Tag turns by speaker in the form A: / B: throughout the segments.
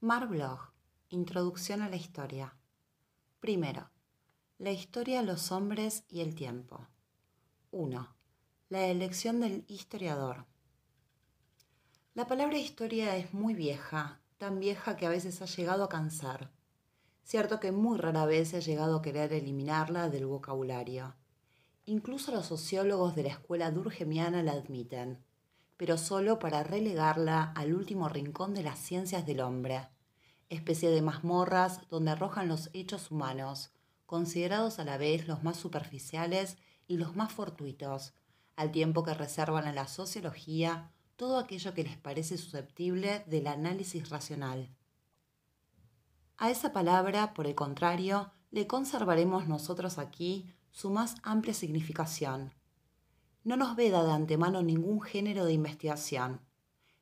A: Mar Bloch, Introducción a la Historia. Primero, la historia, los hombres y el tiempo. 1. La elección del historiador. La palabra historia es muy vieja, tan vieja que a veces ha llegado a cansar. Cierto que muy rara vez se ha llegado a querer eliminarla del vocabulario. Incluso los sociólogos de la escuela durgemiana la admiten pero solo para relegarla al último rincón de las ciencias del hombre, especie de mazmorras donde arrojan los hechos humanos, considerados a la vez los más superficiales y los más fortuitos, al tiempo que reservan a la sociología todo aquello que les parece susceptible del análisis racional. A esa palabra, por el contrario, le conservaremos nosotros aquí su más amplia significación, no nos veda de antemano ningún género de investigación,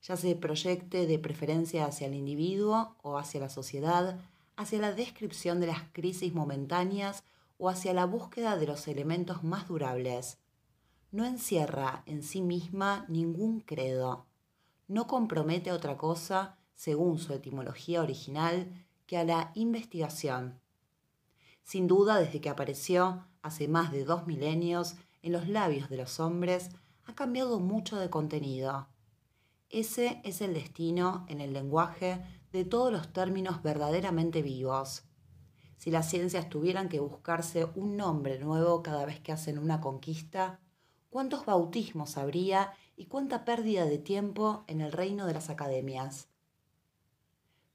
A: ya se proyecte de preferencia hacia el individuo o hacia la sociedad, hacia la descripción de las crisis momentáneas o hacia la búsqueda de los elementos más durables. No encierra en sí misma ningún credo. No compromete otra cosa, según su etimología original, que a la investigación. Sin duda, desde que apareció, hace más de dos milenios, en los labios de los hombres ha cambiado mucho de contenido. Ese es el destino en el lenguaje de todos los términos verdaderamente vivos. Si las ciencias tuvieran que buscarse un nombre nuevo cada vez que hacen una conquista, ¿cuántos bautismos habría y cuánta pérdida de tiempo en el reino de las academias?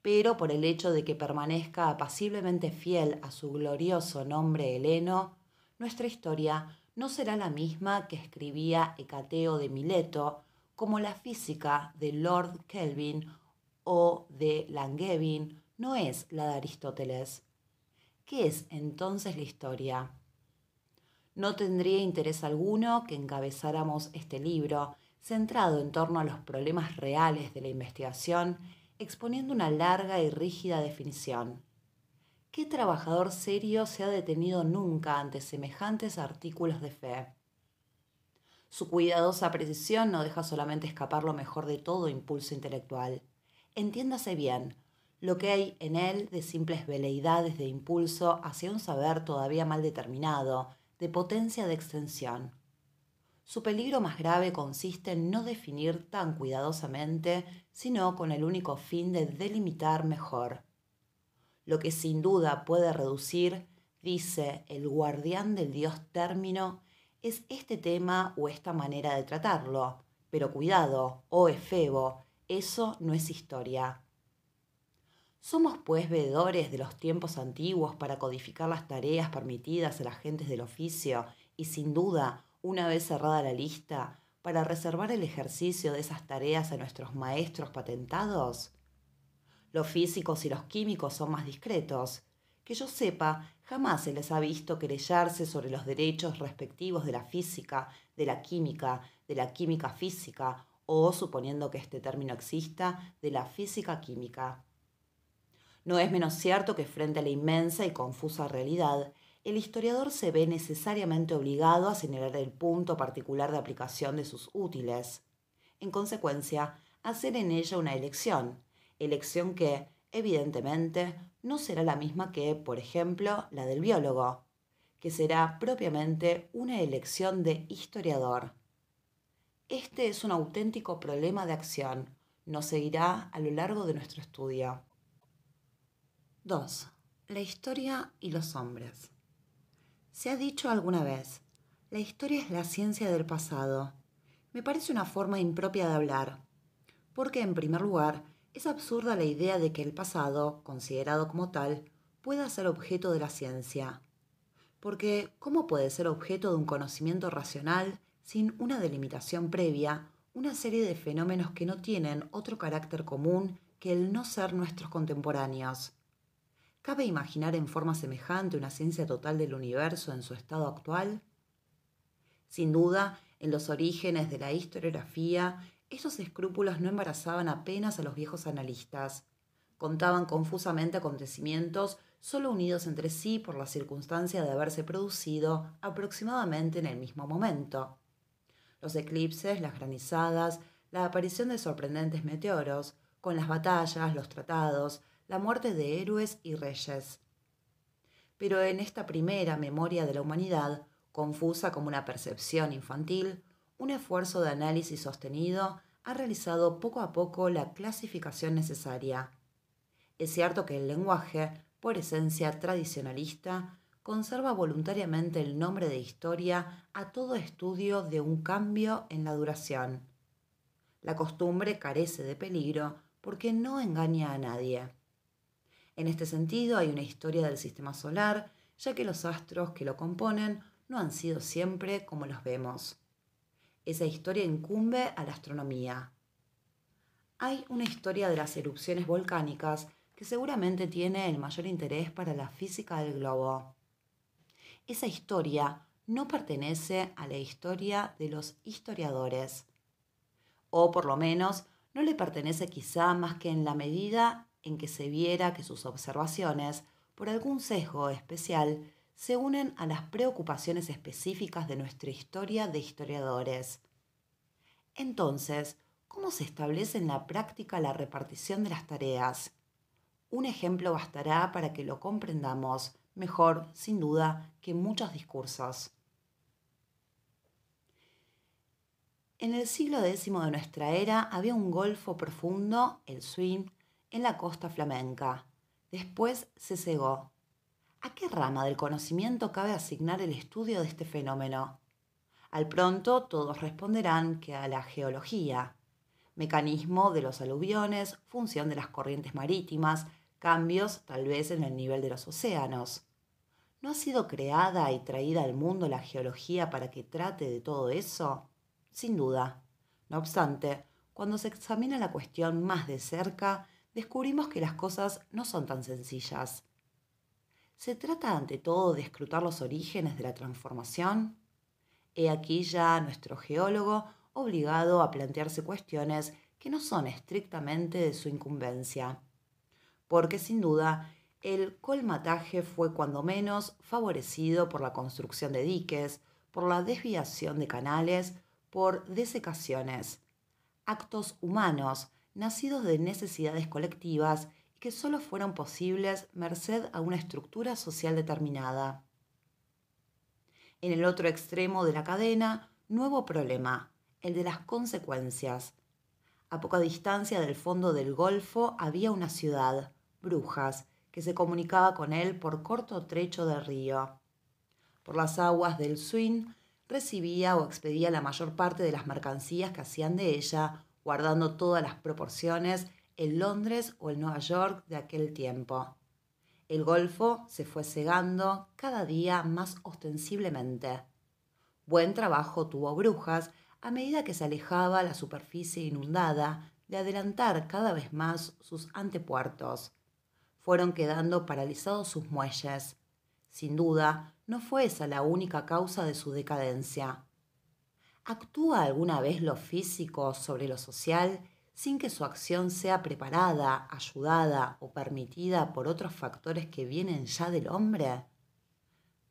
A: Pero por el hecho de que permanezca apaciblemente fiel a su glorioso nombre heleno, nuestra historia no será la misma que escribía Hecateo de Mileto, como la física de Lord Kelvin o de Langevin no es la de Aristóteles. ¿Qué es entonces la historia? No tendría interés alguno que encabezáramos este libro, centrado en torno a los problemas reales de la investigación, exponiendo una larga y rígida definición. ¿Qué trabajador serio se ha detenido nunca ante semejantes artículos de fe? Su cuidadosa precisión no deja solamente escapar lo mejor de todo impulso intelectual. Entiéndase bien, lo que hay en él de simples veleidades de impulso hacia un saber todavía mal determinado, de potencia de extensión. Su peligro más grave consiste en no definir tan cuidadosamente, sino con el único fin de delimitar mejor lo que sin duda puede reducir, dice el guardián del dios término, es este tema o esta manera de tratarlo. Pero cuidado, oh efebo, eso no es historia. ¿Somos pues veedores de los tiempos antiguos para codificar las tareas permitidas a las gentes del oficio y sin duda, una vez cerrada la lista, para reservar el ejercicio de esas tareas a nuestros maestros patentados? Los físicos y los químicos son más discretos. Que yo sepa, jamás se les ha visto querellarse sobre los derechos respectivos de la física, de la química, de la química física o, suponiendo que este término exista, de la física química. No es menos cierto que frente a la inmensa y confusa realidad, el historiador se ve necesariamente obligado a señalar el punto particular de aplicación de sus útiles. En consecuencia, hacer en ella una elección, elección que, evidentemente, no será la misma que, por ejemplo, la del biólogo, que será propiamente una elección de historiador. Este es un auténtico problema de acción, nos seguirá a lo largo de nuestro estudio. 2. La historia y los hombres. Se ha dicho alguna vez, la historia es la ciencia del pasado. Me parece una forma impropia de hablar, porque en primer lugar, es absurda la idea de que el pasado, considerado como tal, pueda ser objeto de la ciencia. Porque, ¿cómo puede ser objeto de un conocimiento racional sin una delimitación previa, una serie de fenómenos que no tienen otro carácter común que el no ser nuestros contemporáneos? ¿Cabe imaginar en forma semejante una ciencia total del universo en su estado actual? Sin duda, en los orígenes de la historiografía estos escrúpulos no embarazaban apenas a los viejos analistas. Contaban confusamente acontecimientos solo unidos entre sí por la circunstancia de haberse producido aproximadamente en el mismo momento. Los eclipses, las granizadas, la aparición de sorprendentes meteoros, con las batallas, los tratados, la muerte de héroes y reyes. Pero en esta primera memoria de la humanidad, confusa como una percepción infantil, un esfuerzo de análisis sostenido ha realizado poco a poco la clasificación necesaria. Es cierto que el lenguaje, por esencia tradicionalista, conserva voluntariamente el nombre de historia a todo estudio de un cambio en la duración. La costumbre carece de peligro porque no engaña a nadie. En este sentido hay una historia del sistema solar, ya que los astros que lo componen no han sido siempre como los vemos. Esa historia incumbe a la astronomía. Hay una historia de las erupciones volcánicas que seguramente tiene el mayor interés para la física del globo. Esa historia no pertenece a la historia de los historiadores, o por lo menos no le pertenece quizá más que en la medida en que se viera que sus observaciones, por algún sesgo especial, se unen a las preocupaciones específicas de nuestra historia de historiadores. Entonces, ¿cómo se establece en la práctica la repartición de las tareas? Un ejemplo bastará para que lo comprendamos mejor, sin duda, que muchos discursos. En el siglo X de nuestra era había un golfo profundo, el Swin, en la costa flamenca. Después se cegó. ¿A qué rama del conocimiento cabe asignar el estudio de este fenómeno? Al pronto todos responderán que a la geología, mecanismo de los aluviones, función de las corrientes marítimas, cambios tal vez en el nivel de los océanos. ¿No ha sido creada y traída al mundo la geología para que trate de todo eso? Sin duda. No obstante, cuando se examina la cuestión más de cerca, descubrimos que las cosas no son tan sencillas. ¿Se trata ante todo de escrutar los orígenes de la transformación? He aquí ya nuestro geólogo obligado a plantearse cuestiones que no son estrictamente de su incumbencia, porque sin duda el colmataje fue cuando menos favorecido por la construcción de diques, por la desviación de canales, por desecaciones, actos humanos nacidos de necesidades colectivas que solo fueron posibles merced a una estructura social determinada. En el otro extremo de la cadena, nuevo problema, el de las consecuencias. A poca distancia del fondo del Golfo había una ciudad, Brujas, que se comunicaba con él por corto trecho de río. Por las aguas del Swin recibía o expedía la mayor parte de las mercancías que hacían de ella, guardando todas las proporciones el Londres o el Nueva York de aquel tiempo. El golfo se fue cegando cada día más ostensiblemente. Buen trabajo tuvo Brujas a medida que se alejaba la superficie inundada de adelantar cada vez más sus antepuertos. Fueron quedando paralizados sus muelles. Sin duda, no fue esa la única causa de su decadencia. ¿Actúa alguna vez lo físico sobre lo social sin que su acción sea preparada, ayudada o permitida por otros factores que vienen ya del hombre?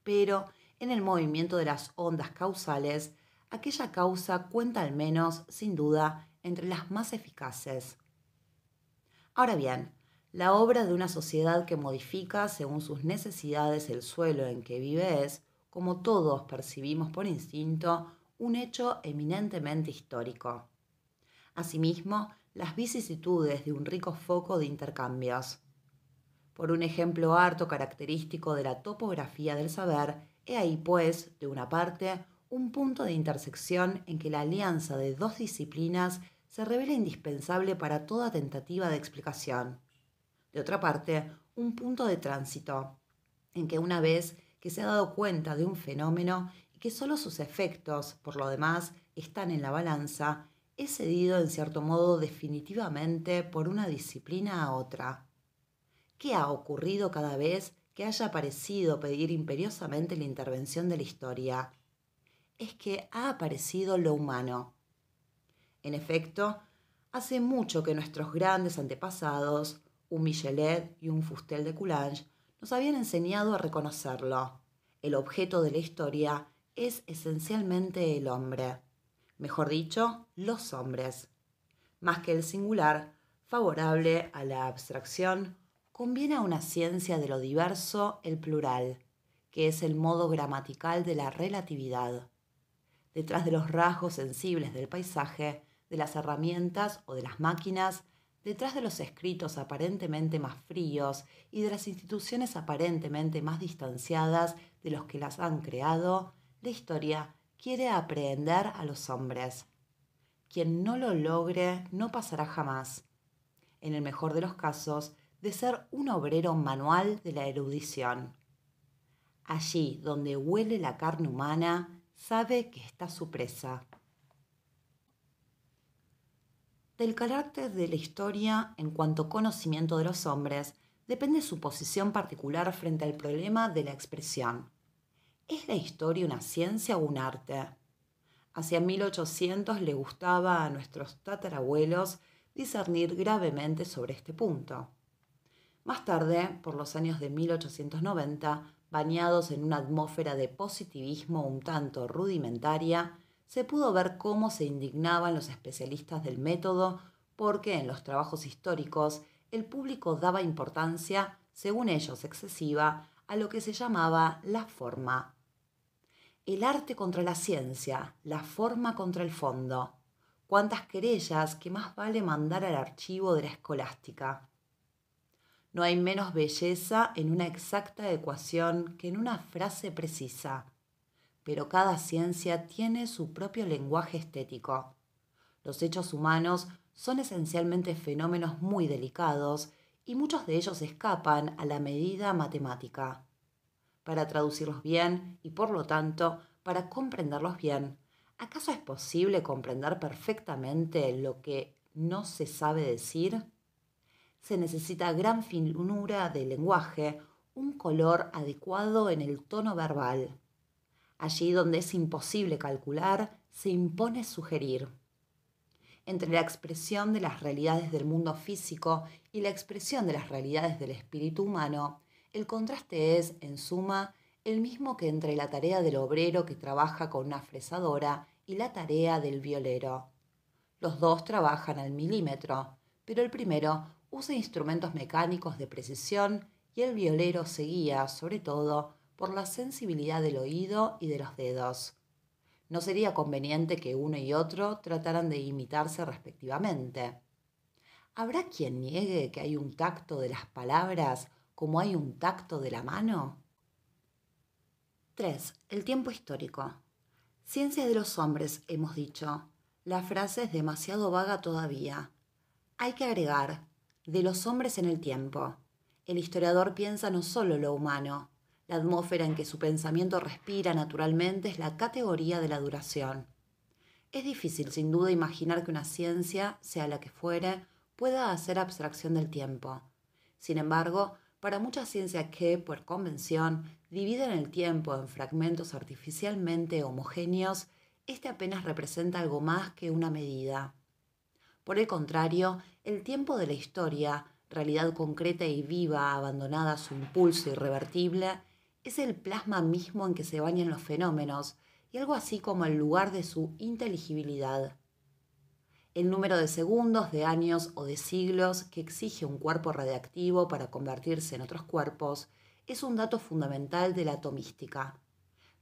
A: Pero en el movimiento de las ondas causales, aquella causa cuenta al menos, sin duda, entre las más eficaces. Ahora bien, la obra de una sociedad que modifica según sus necesidades el suelo en que vive es, como todos percibimos por instinto, un hecho eminentemente histórico. Asimismo, las vicisitudes de un rico foco de intercambios. Por un ejemplo harto característico de la topografía del saber, he ahí pues, de una parte, un punto de intersección en que la alianza de dos disciplinas se revela indispensable para toda tentativa de explicación. De otra parte, un punto de tránsito, en que una vez que se ha dado cuenta de un fenómeno y que solo sus efectos, por lo demás, están en la balanza, he cedido en cierto modo definitivamente por una disciplina a otra. ¿Qué ha ocurrido cada vez que haya parecido pedir imperiosamente la intervención de la historia? Es que ha aparecido lo humano. En efecto, hace mucho que nuestros grandes antepasados, un Michelet y un Fustel de Coulanges, nos habían enseñado a reconocerlo. El objeto de la historia es esencialmente el hombre mejor dicho, los hombres. Más que el singular, favorable a la abstracción, conviene a una ciencia de lo diverso el plural, que es el modo gramatical de la relatividad. Detrás de los rasgos sensibles del paisaje, de las herramientas o de las máquinas, detrás de los escritos aparentemente más fríos y de las instituciones aparentemente más distanciadas de los que las han creado, la historia quiere aprender a los hombres. Quien no lo logre no pasará jamás, en el mejor de los casos, de ser un obrero manual de la erudición. Allí donde huele la carne humana, sabe que está su presa. Del carácter de la historia en cuanto conocimiento de los hombres depende su posición particular frente al problema de la expresión. ¿Es la historia una ciencia o un arte? Hacia 1800 le gustaba a nuestros tatarabuelos discernir gravemente sobre este punto. Más tarde, por los años de 1890, bañados en una atmósfera de positivismo un tanto rudimentaria, se pudo ver cómo se indignaban los especialistas del método porque en los trabajos históricos el público daba importancia, según ellos excesiva, a lo que se llamaba la forma el arte contra la ciencia, la forma contra el fondo. Cuántas querellas que más vale mandar al archivo de la escolástica. No hay menos belleza en una exacta ecuación que en una frase precisa, pero cada ciencia tiene su propio lenguaje estético. Los hechos humanos son esencialmente fenómenos muy delicados y muchos de ellos escapan a la medida matemática para traducirlos bien y por lo tanto para comprenderlos bien. ¿Acaso es posible comprender perfectamente lo que no se sabe decir? Se necesita gran finura de lenguaje, un color adecuado en el tono verbal. Allí donde es imposible calcular, se impone sugerir. Entre la expresión de las realidades del mundo físico y la expresión de las realidades del espíritu humano, el contraste es, en suma, el mismo que entre la tarea del obrero que trabaja con una fresadora y la tarea del violero. Los dos trabajan al milímetro, pero el primero usa instrumentos mecánicos de precisión y el violero se guía, sobre todo, por la sensibilidad del oído y de los dedos. No sería conveniente que uno y otro trataran de imitarse respectivamente. ¿Habrá quien niegue que hay un tacto de las palabras como hay un tacto de la mano? 3. El tiempo histórico. Ciencias de los hombres, hemos dicho. La frase es demasiado vaga todavía. Hay que agregar, de los hombres en el tiempo. El historiador piensa no solo lo humano. La atmósfera en que su pensamiento respira naturalmente es la categoría de la duración. Es difícil, sin duda, imaginar que una ciencia, sea la que fuere, pueda hacer abstracción del tiempo. Sin embargo, para muchas ciencias que, por convención, dividen el tiempo en fragmentos artificialmente homogéneos, este apenas representa algo más que una medida. Por el contrario, el tiempo de la historia, realidad concreta y viva, abandonada a su impulso irrevertible, es el plasma mismo en que se bañan los fenómenos, y algo así como el lugar de su inteligibilidad el número de segundos, de años o de siglos que exige un cuerpo radiactivo para convertirse en otros cuerpos, es un dato fundamental de la atomística,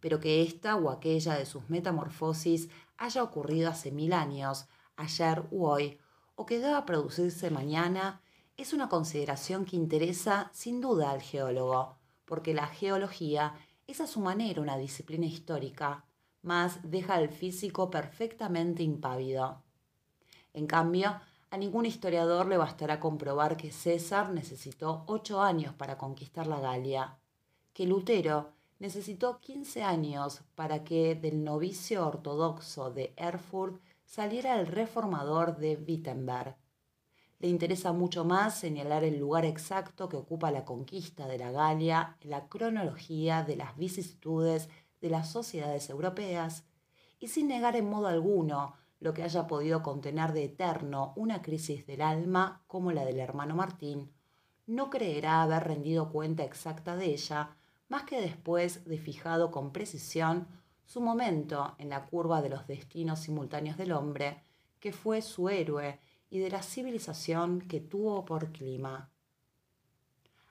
A: pero que esta o aquella de sus metamorfosis haya ocurrido hace mil años, ayer u hoy, o que deba producirse mañana, es una consideración que interesa sin duda al geólogo, porque la geología es a su manera una disciplina histórica, más deja al físico perfectamente impávido. En cambio, a ningún historiador le bastará comprobar que César necesitó ocho años para conquistar la Galia, que Lutero necesitó 15 años para que del novicio ortodoxo de Erfurt saliera el reformador de Wittenberg. Le interesa mucho más señalar el lugar exacto que ocupa la conquista de la Galia en la cronología de las vicisitudes de las sociedades europeas, y sin negar en modo alguno lo que haya podido contener de eterno una crisis del alma como la del hermano Martín, no creerá haber rendido cuenta exacta de ella, más que después de fijado con precisión su momento en la curva de los destinos simultáneos del hombre, que fue su héroe, y de la civilización que tuvo por clima.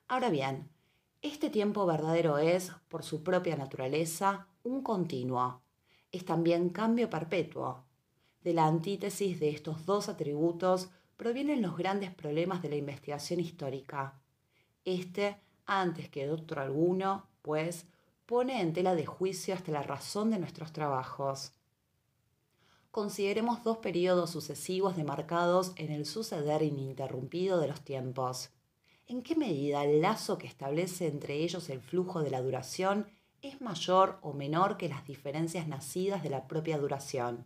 A: Ahora bien, este tiempo verdadero es, por su propia naturaleza, un continuo. Es también cambio perpetuo, de la antítesis de estos dos atributos provienen los grandes problemas de la investigación histórica. Este, antes que otro alguno, pues, pone en tela de juicio hasta la razón de nuestros trabajos. Consideremos dos periodos sucesivos demarcados en el suceder ininterrumpido de los tiempos. ¿En qué medida el lazo que establece entre ellos el flujo de la duración es mayor o menor que las diferencias nacidas de la propia duración?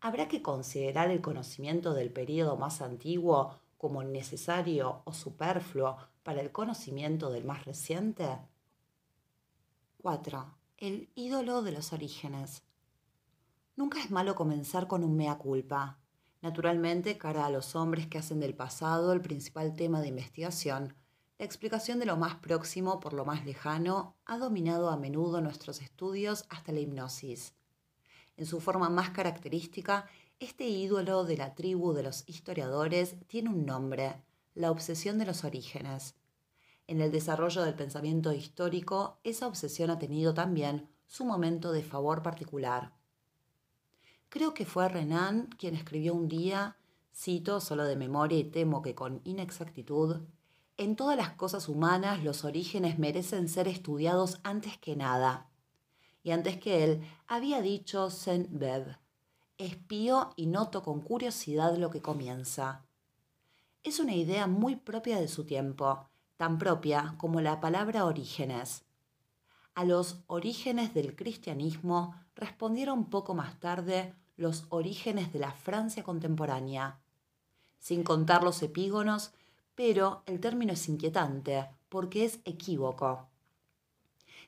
A: habrá que considerar el conocimiento del periodo más antiguo como necesario o superfluo para el conocimiento del más reciente? 4. El ídolo de los orígenes. Nunca es malo comenzar con un mea culpa. Naturalmente, cara a los hombres que hacen del pasado el principal tema de investigación, la explicación de lo más próximo por lo más lejano ha dominado a menudo nuestros estudios hasta la hipnosis. En su forma más característica, este ídolo de la tribu de los historiadores tiene un nombre, la obsesión de los orígenes. En el desarrollo del pensamiento histórico, esa obsesión ha tenido también su momento de favor particular. Creo que fue Renan quien escribió un día, cito solo de memoria y temo que con inexactitud, en todas las cosas humanas los orígenes merecen ser estudiados antes que nada y antes que él había dicho Saint-Beuve. Espío y noto con curiosidad lo que comienza. Es una idea muy propia de su tiempo, tan propia como la palabra orígenes. A los orígenes del cristianismo respondieron poco más tarde los orígenes de la Francia contemporánea. Sin contar los epígonos, pero el término es inquietante porque es equívoco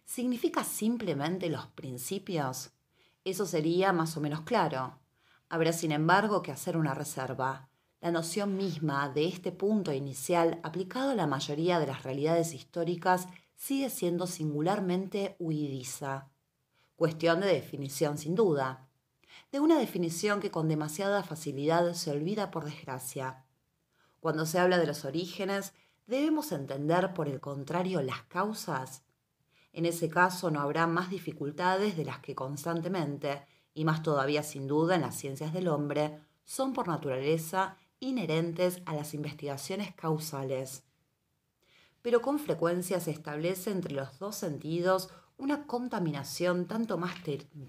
A: significa simplemente los principios? Eso sería más o menos claro. Habrá, sin embargo, que hacer una reserva. La noción misma de este punto inicial aplicado a la mayoría de las realidades históricas sigue siendo singularmente huidiza. Cuestión de definición, sin duda. De una definición que con demasiada facilidad se olvida por desgracia. Cuando se habla de los orígenes, debemos entender por el contrario las causas en ese caso no habrá más dificultades de las que constantemente, y más todavía sin duda en las ciencias del hombre, son por naturaleza inherentes a las investigaciones causales. Pero con frecuencia se establece entre los dos sentidos una contaminación tanto más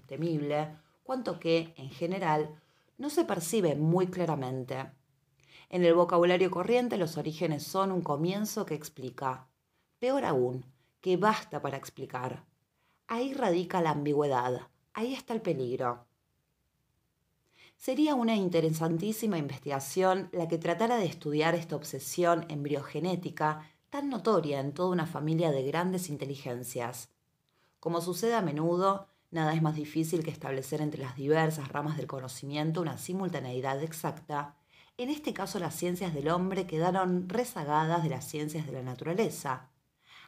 A: temible cuanto que, en general, no se percibe muy claramente. En el vocabulario corriente los orígenes son un comienzo que explica, peor aún, que basta para explicar. Ahí radica la ambigüedad, ahí está el peligro. Sería una interesantísima investigación la que tratara de estudiar esta obsesión embriogenética tan notoria en toda una familia de grandes inteligencias. Como sucede a menudo, nada es más difícil que establecer entre las diversas ramas del conocimiento una simultaneidad exacta. En este caso las ciencias del hombre quedaron rezagadas de las ciencias de la naturaleza,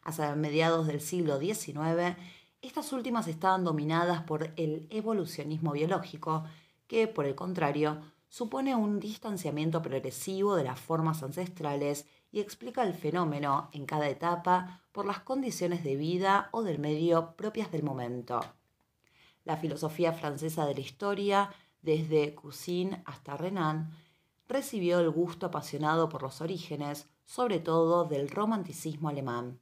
A: a mediados del siglo XIX, estas últimas estaban dominadas por el evolucionismo biológico, que, por el contrario, supone un distanciamiento progresivo de las formas ancestrales y explica el fenómeno en cada etapa por las condiciones de vida o del medio propias del momento. La filosofía francesa de la historia, desde Cousin hasta Renan, recibió el gusto apasionado por los orígenes, sobre todo del romanticismo alemán.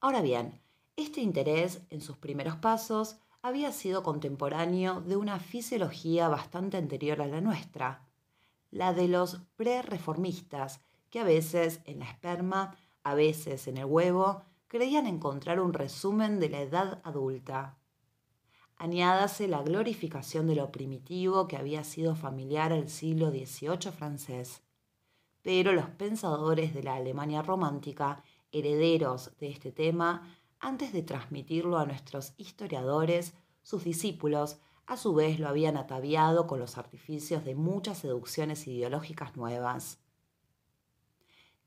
A: Ahora bien, este interés en sus primeros pasos había sido contemporáneo de una fisiología bastante anterior a la nuestra, la de los pre-reformistas, que a veces en la esperma, a veces en el huevo, creían encontrar un resumen de la edad adulta. Añádase la glorificación de lo primitivo que había sido familiar al siglo XVIII francés. Pero los pensadores de la Alemania romántica herederos de este tema, antes de transmitirlo a nuestros historiadores, sus discípulos, a su vez lo habían ataviado con los artificios de muchas seducciones ideológicas nuevas.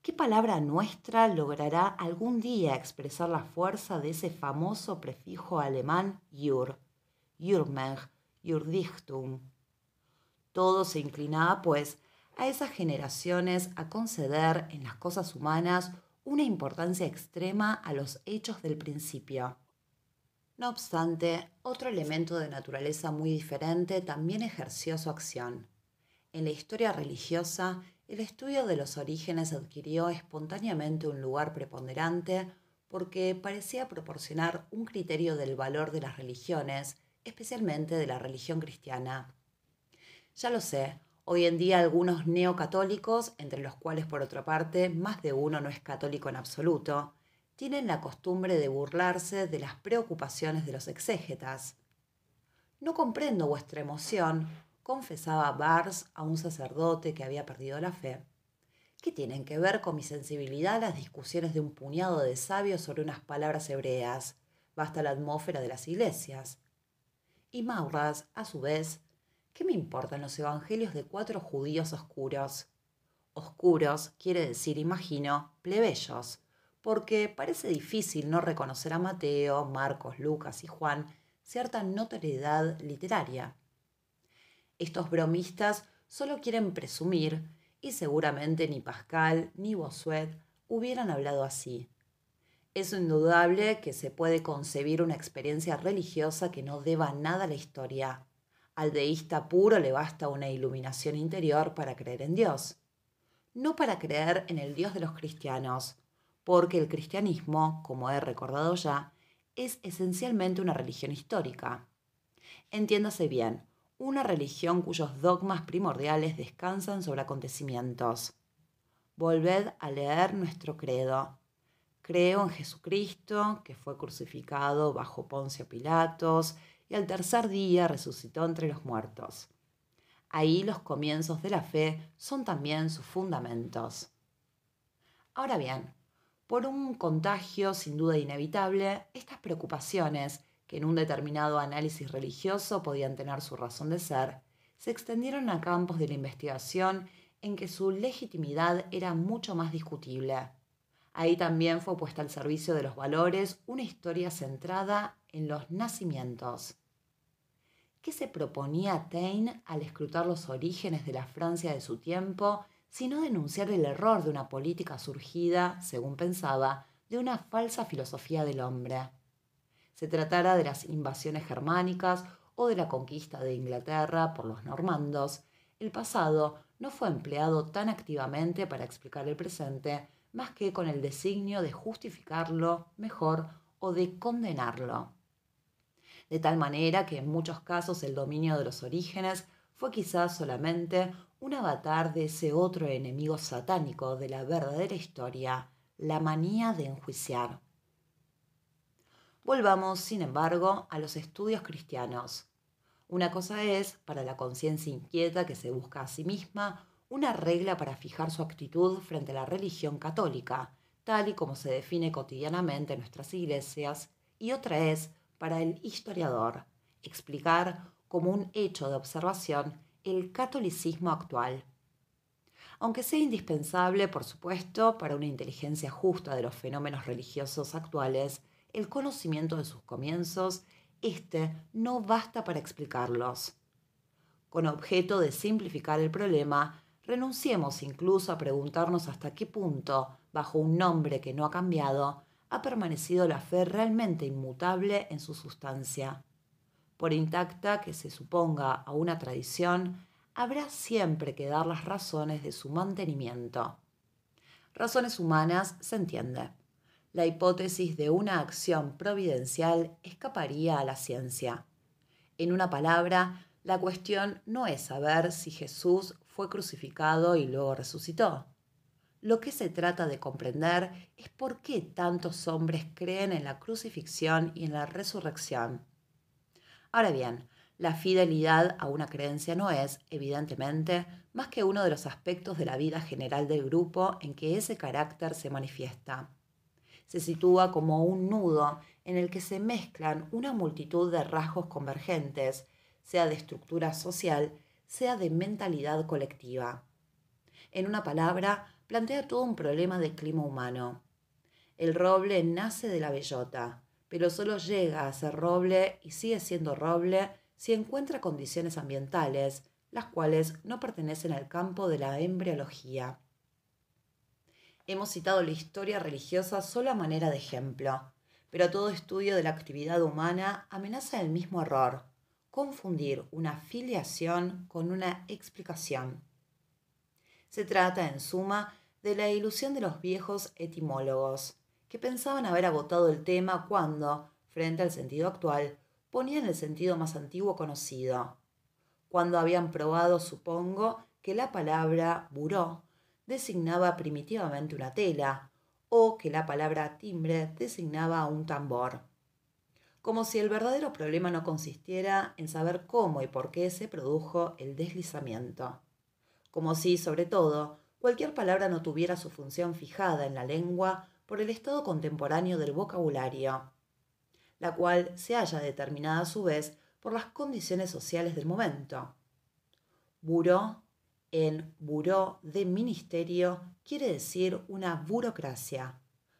A: ¿Qué palabra nuestra logrará algún día expresar la fuerza de ese famoso prefijo alemán JUR, Jürmeng, Jurdichtum? Todo se inclinaba, pues, a esas generaciones a conceder en las cosas humanas una importancia extrema a los hechos del principio. No obstante, otro elemento de naturaleza muy diferente también ejerció su acción. En la historia religiosa, el estudio de los orígenes adquirió espontáneamente un lugar preponderante porque parecía proporcionar un criterio del valor de las religiones, especialmente de la religión cristiana. Ya lo sé, Hoy en día algunos neocatólicos, entre los cuales por otra parte más de uno no es católico en absoluto, tienen la costumbre de burlarse de las preocupaciones de los exégetas. No comprendo vuestra emoción, confesaba Bars a un sacerdote que había perdido la fe. ¿Qué tienen que ver con mi sensibilidad las discusiones de un puñado de sabios sobre unas palabras hebreas? Basta la atmósfera de las iglesias. Y Maurras, a su vez, ¿Qué me importan los evangelios de cuatro judíos oscuros? Oscuros quiere decir, imagino, plebeyos, porque parece difícil no reconocer a Mateo, Marcos, Lucas y Juan cierta notoriedad literaria. Estos bromistas solo quieren presumir, y seguramente ni Pascal ni Bossuet hubieran hablado así. Es indudable que se puede concebir una experiencia religiosa que no deba nada a la historia, al deísta puro le basta una iluminación interior para creer en Dios, no para creer en el Dios de los cristianos, porque el cristianismo, como he recordado ya, es esencialmente una religión histórica. Entiéndase bien, una religión cuyos dogmas primordiales descansan sobre acontecimientos. Volved a leer nuestro credo. Creo en Jesucristo, que fue crucificado bajo Poncio Pilatos, y al tercer día resucitó entre los muertos. Ahí los comienzos de la fe son también sus fundamentos. Ahora bien, por un contagio sin duda inevitable, estas preocupaciones, que en un determinado análisis religioso podían tener su razón de ser, se extendieron a campos de la investigación en que su legitimidad era mucho más discutible. Ahí también fue puesta al servicio de los valores una historia centrada en los nacimientos. ¿Qué se proponía Taine al escrutar los orígenes de la Francia de su tiempo, sino denunciar el error de una política surgida, según pensaba, de una falsa filosofía del hombre? Se tratara de las invasiones germánicas o de la conquista de Inglaterra por los normandos, el pasado no fue empleado tan activamente para explicar el presente, más que con el designio de justificarlo mejor o de condenarlo de tal manera que en muchos casos el dominio de los orígenes fue quizás solamente un avatar de ese otro enemigo satánico de la verdadera historia, la manía de enjuiciar. Volvamos, sin embargo, a los estudios cristianos. Una cosa es, para la conciencia inquieta que se busca a sí misma, una regla para fijar su actitud frente a la religión católica, tal y como se define cotidianamente en nuestras iglesias, y otra es para el historiador explicar como un hecho de observación el catolicismo actual. Aunque sea indispensable, por supuesto, para una inteligencia justa de los fenómenos religiosos actuales, el conocimiento de sus comienzos, este no basta para explicarlos. Con objeto de simplificar el problema, renunciemos incluso a preguntarnos hasta qué punto, bajo un nombre que no ha cambiado, ha permanecido la fe realmente inmutable en su sustancia. Por intacta que se suponga a una tradición, habrá siempre que dar las razones de su mantenimiento. Razones humanas se entiende. La hipótesis de una acción providencial escaparía a la ciencia. En una palabra, la cuestión no es saber si Jesús fue crucificado y luego resucitó. Lo que se trata de comprender es por qué tantos hombres creen en la crucifixión y en la resurrección. Ahora bien, la fidelidad a una creencia no es, evidentemente, más que uno de los aspectos de la vida general del grupo en que ese carácter se manifiesta. Se sitúa como un nudo en el que se mezclan una multitud de rasgos convergentes, sea de estructura social, sea de mentalidad colectiva. En una palabra, plantea todo un problema de clima humano. El roble nace de la bellota, pero solo llega a ser roble y sigue siendo roble si encuentra condiciones ambientales, las cuales no pertenecen al campo de la embriología. Hemos citado la historia religiosa solo a manera de ejemplo, pero todo estudio de la actividad humana amenaza el mismo error, confundir una filiación con una explicación. Se trata, en suma, de la ilusión de los viejos etimólogos, que pensaban haber agotado el tema cuando, frente al sentido actual, ponían el sentido más antiguo conocido. Cuando habían probado, supongo, que la palabra buró designaba primitivamente una tela, o que la palabra timbre designaba un tambor. Como si el verdadero problema no consistiera en saber cómo y por qué se produjo el deslizamiento. Como si, sobre todo, cualquier palabra no tuviera su función fijada en la lengua por el estado contemporáneo del vocabulario, la cual se halla determinada a su vez por las condiciones sociales del momento. Buró, en buró de ministerio, quiere decir una burocracia.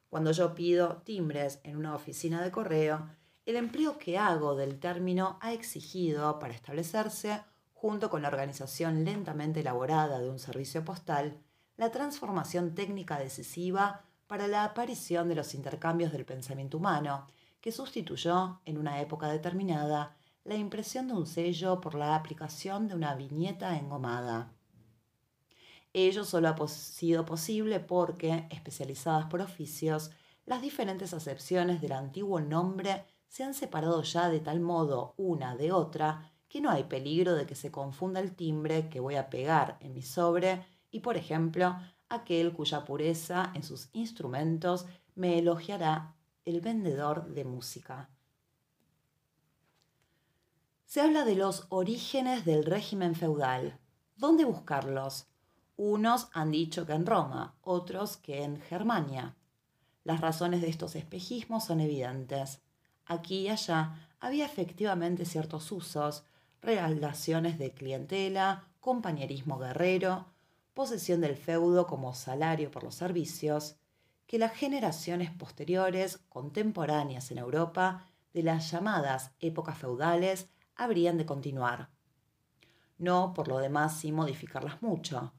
A: Cuando yo pido timbres en una oficina de correo, el empleo que hago del término ha exigido para establecerse, junto con la organización lentamente elaborada de un servicio postal, la transformación técnica decisiva para la aparición de los intercambios del pensamiento humano, que sustituyó, en una época determinada, la impresión de un sello por la aplicación de una viñeta engomada. Ello solo ha sido posible porque, especializadas por oficios, las diferentes acepciones del antiguo nombre se han separado ya de tal modo una de otra que no hay peligro de que se confunda el timbre que voy a pegar en mi sobre y, por ejemplo, aquel cuya pureza en sus instrumentos me elogiará el vendedor de música. Se habla de los orígenes del régimen feudal. ¿Dónde buscarlos? Unos han dicho que en Roma, otros que en Germania. Las razones de estos espejismos son evidentes. Aquí y allá había efectivamente ciertos usos, relaciones de clientela, compañerismo guerrero, posesión del feudo como salario por los servicios, que las generaciones posteriores contemporáneas en Europa de las llamadas épocas feudales habrían de continuar. No, por lo demás, sin modificarlas mucho.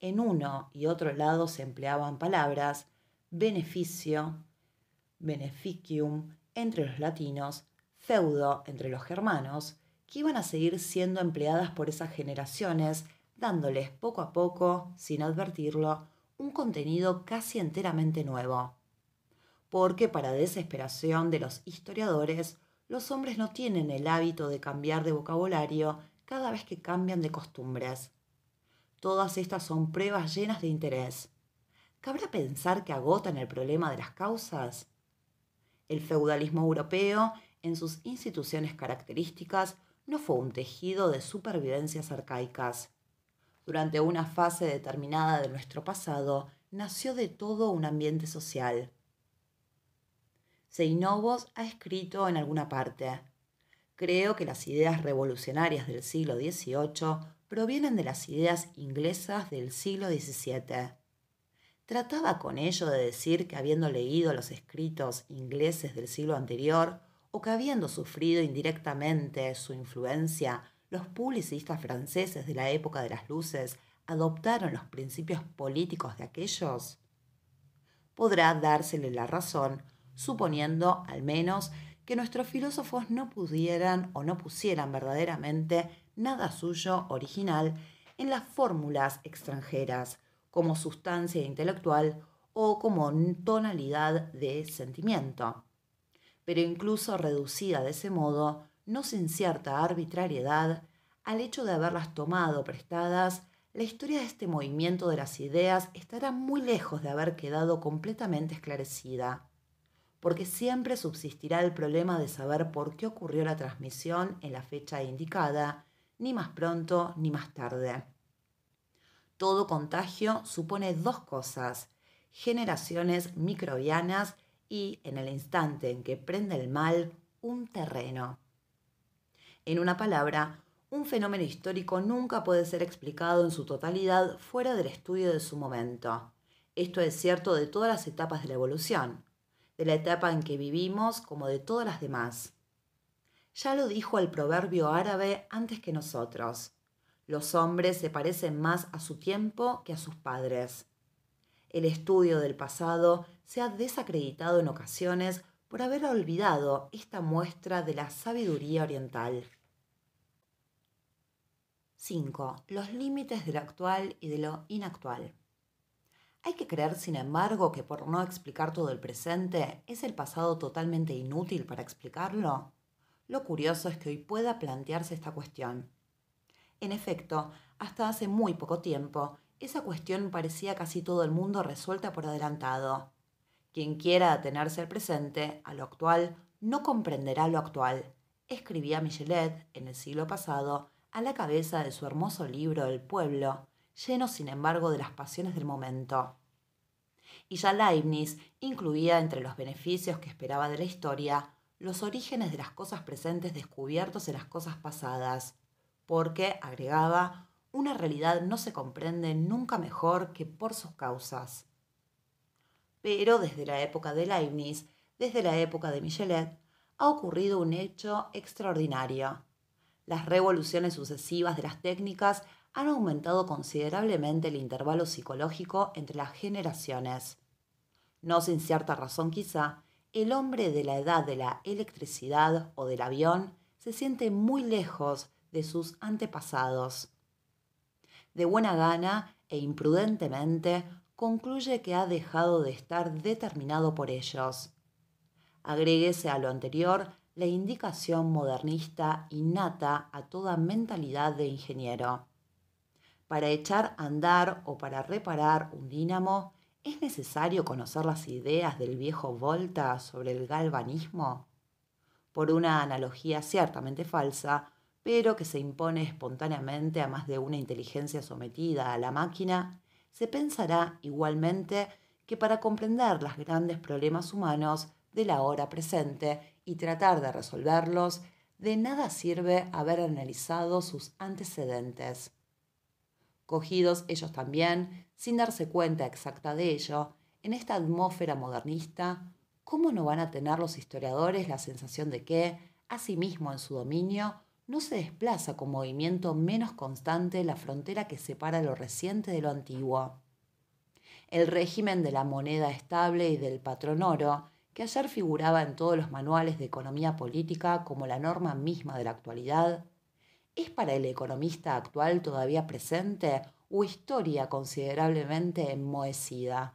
A: En uno y otro lado se empleaban palabras beneficio, beneficium entre los latinos, feudo entre los germanos, que iban a seguir siendo empleadas por esas generaciones dándoles poco a poco, sin advertirlo, un contenido casi enteramente nuevo. Porque para desesperación de los historiadores, los hombres no tienen el hábito de cambiar de vocabulario cada vez que cambian de costumbres. Todas estas son pruebas llenas de interés. ¿Cabrá pensar que agotan el problema de las causas? El feudalismo europeo, en sus instituciones características, no fue un tejido de supervivencias arcaicas durante una fase determinada de nuestro pasado, nació de todo un ambiente social. Seinovos ha escrito en alguna parte, creo que las ideas revolucionarias del siglo XVIII provienen de las ideas inglesas del siglo XVII. Trataba con ello de decir que habiendo leído los escritos ingleses del siglo anterior, o que habiendo sufrido indirectamente su influencia los publicistas franceses de la época de las luces adoptaron los principios políticos de aquellos? Podrá dársele la razón, suponiendo, al menos, que nuestros filósofos no pudieran o no pusieran verdaderamente nada suyo original en las fórmulas extranjeras, como sustancia intelectual o como tonalidad de sentimiento. Pero incluso reducida de ese modo, no sin cierta arbitrariedad, al hecho de haberlas tomado prestadas, la historia de este movimiento de las ideas estará muy lejos de haber quedado completamente esclarecida, porque siempre subsistirá el problema de saber por qué ocurrió la transmisión en la fecha indicada, ni más pronto ni más tarde. Todo contagio supone dos cosas, generaciones microbianas y, en el instante en que prende el mal, un terreno. En una palabra, un fenómeno histórico nunca puede ser explicado en su totalidad fuera del estudio de su momento. Esto es cierto de todas las etapas de la evolución, de la etapa en que vivimos como de todas las demás. Ya lo dijo el proverbio árabe antes que nosotros. Los hombres se parecen más a su tiempo que a sus padres. El estudio del pasado se ha desacreditado en ocasiones por haber olvidado esta muestra de la sabiduría oriental. 5. Los límites de lo actual y de lo inactual. Hay que creer, sin embargo, que por no explicar todo el presente, ¿es el pasado totalmente inútil para explicarlo? Lo curioso es que hoy pueda plantearse esta cuestión. En efecto, hasta hace muy poco tiempo, esa cuestión parecía casi todo el mundo resuelta por adelantado. Quien quiera atenerse al presente, a lo actual, no comprenderá lo actual, escribía Michelet en el siglo pasado a la cabeza de su hermoso libro El pueblo, lleno sin embargo de las pasiones del momento. Y ya Leibniz incluía entre los beneficios que esperaba de la historia los orígenes de las cosas presentes descubiertos en las cosas pasadas, porque, agregaba, una realidad no se comprende nunca mejor que por sus causas. Pero desde la época de Leibniz, desde la época de Michelet, ha ocurrido un hecho extraordinario. Las revoluciones sucesivas de las técnicas han aumentado considerablemente el intervalo psicológico entre las generaciones. No sin cierta razón quizá, el hombre de la edad de la electricidad o del avión se siente muy lejos de sus antepasados. De buena gana e imprudentemente concluye que ha dejado de estar determinado por ellos. Agréguese a lo anterior la indicación modernista innata a toda mentalidad de ingeniero. Para echar a andar o para reparar un dínamo, ¿es necesario conocer las ideas del viejo Volta sobre el galvanismo? Por una analogía ciertamente falsa, pero que se impone espontáneamente a más de una inteligencia sometida a la máquina, se pensará igualmente que para comprender los grandes problemas humanos de la hora presente y tratar de resolverlos, de nada sirve haber analizado sus antecedentes. Cogidos ellos también, sin darse cuenta exacta de ello, en esta atmósfera modernista, ¿cómo no van a tener los historiadores la sensación de que, asimismo en su dominio, no se desplaza con movimiento menos constante la frontera que separa lo reciente de lo antiguo. El régimen de la moneda estable y del patrón oro, que ayer figuraba en todos los manuales de economía política como la norma misma de la actualidad, es para el economista actual todavía presente o historia considerablemente enmohecida.